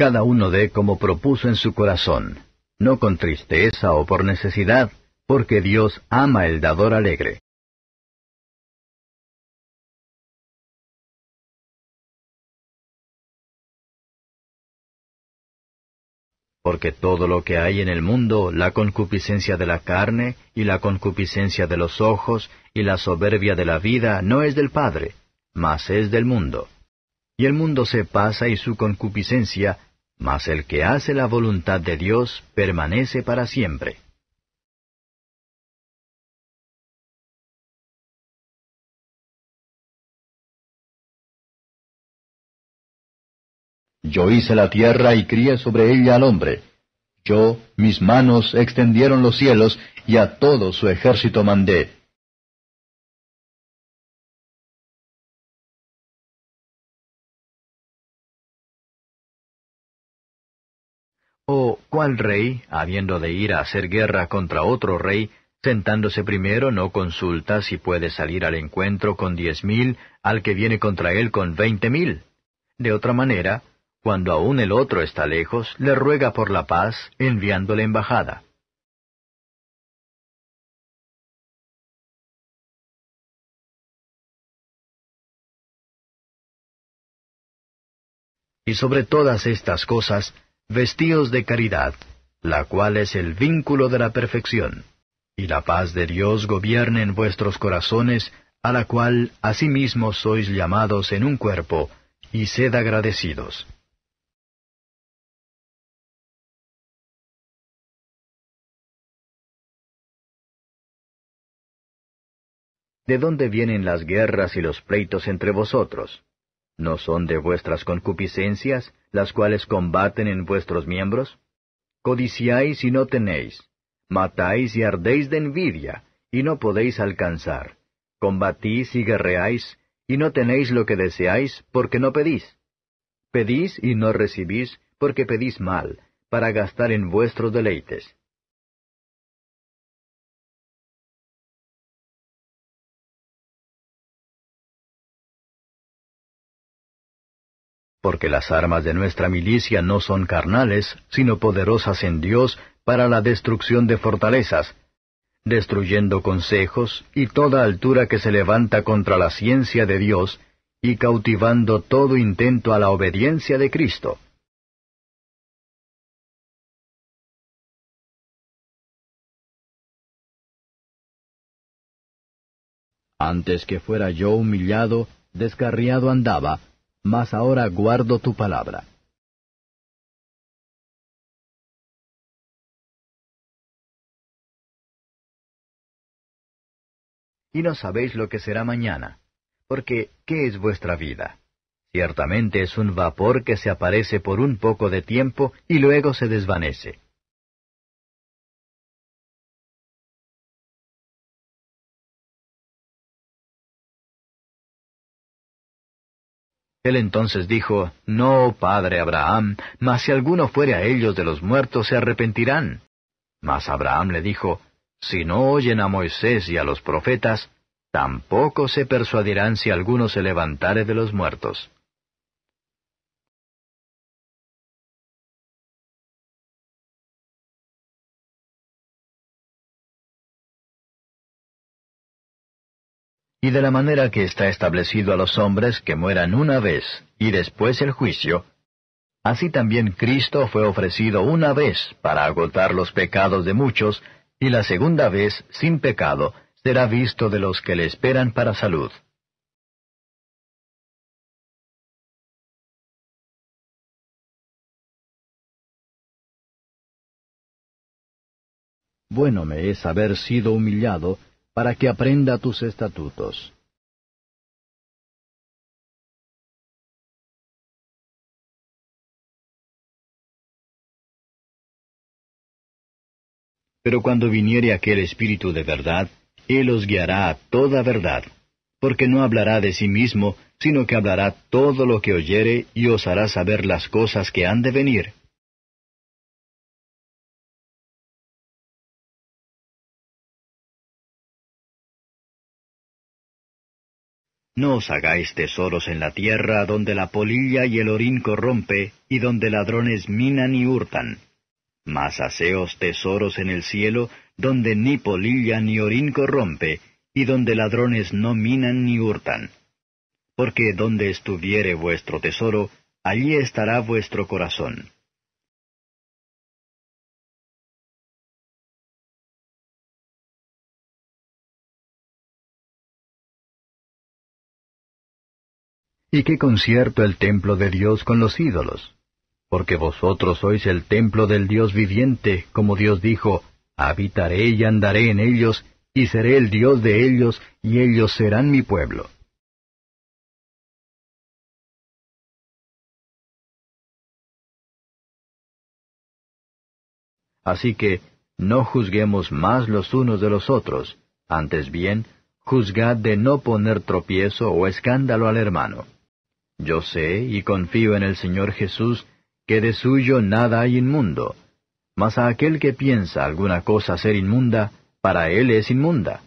Cada uno dé como propuso en su corazón, no con tristeza o por necesidad, porque Dios ama el dador alegre. porque todo lo que hay en el mundo, la concupiscencia de la carne, y la concupiscencia de los ojos, y la soberbia de la vida, no es del Padre, mas es del mundo. Y el mundo se pasa y su concupiscencia, mas el que hace la voluntad de Dios permanece para siempre. Yo hice la tierra y crié sobre ella al hombre. Yo, mis manos extendieron los cielos y a todo su ejército mandé. ¿O cuál rey, habiendo de ir a hacer guerra contra otro rey, sentándose primero no consulta si puede salir al encuentro con diez mil al que viene contra él con veinte mil? De otra manera, cuando aún el otro está lejos, le ruega por la paz, enviándole embajada. Y sobre todas estas cosas, Vestíos de caridad, la cual es el vínculo de la perfección. Y la paz de Dios gobierne en vuestros corazones, a la cual asimismo sois llamados en un cuerpo, y sed agradecidos. ¿De dónde vienen las guerras y los pleitos entre vosotros? ¿No son de vuestras concupiscencias, las cuales combaten en vuestros miembros? Codiciáis y no tenéis, matáis y ardéis de envidia, y no podéis alcanzar, combatís y guerreáis, y no tenéis lo que deseáis, porque no pedís. Pedís y no recibís, porque pedís mal, para gastar en vuestros deleites. porque las armas de nuestra milicia no son carnales, sino poderosas en Dios para la destrucción de fortalezas, destruyendo consejos y toda altura que se levanta contra la ciencia de Dios, y cautivando todo intento a la obediencia de Cristo. Antes que fuera yo humillado, descarriado andaba, mas ahora guardo tu palabra. Y no sabéis lo que será mañana, porque ¿qué es vuestra vida? Ciertamente es un vapor que se aparece por un poco de tiempo y luego se desvanece. Él entonces dijo, No, padre Abraham, mas si alguno fuere a ellos de los muertos se arrepentirán. Mas Abraham le dijo, Si no oyen a Moisés y a los profetas, tampoco se persuadirán si alguno se levantare de los muertos. Y de la manera que está establecido a los hombres que mueran una vez y después el juicio, así también Cristo fue ofrecido una vez para agotar los pecados de muchos, y la segunda vez, sin pecado, será visto de los que le esperan para salud. Bueno me es haber sido humillado, para que aprenda tus estatutos. Pero cuando viniere aquel Espíritu de verdad, Él os guiará a toda verdad, porque no hablará de sí mismo, sino que hablará todo lo que oyere y os hará saber las cosas que han de venir No os hagáis tesoros en la tierra donde la polilla y el orín corrompe, y donde ladrones minan y hurtan. Mas haceos tesoros en el cielo donde ni polilla ni orín corrompe, y donde ladrones no minan ni hurtan. Porque donde estuviere vuestro tesoro, allí estará vuestro corazón. ¿Y qué concierto el templo de Dios con los ídolos? Porque vosotros sois el templo del Dios viviente, como Dios dijo, habitaré y andaré en ellos, y seré el Dios de ellos, y ellos serán mi pueblo. Así que, no juzguemos más los unos de los otros, antes bien, juzgad de no poner tropiezo o escándalo al hermano. Yo sé y confío en el Señor Jesús que de suyo nada hay inmundo, mas a aquel que piensa alguna cosa ser inmunda, para él es inmunda.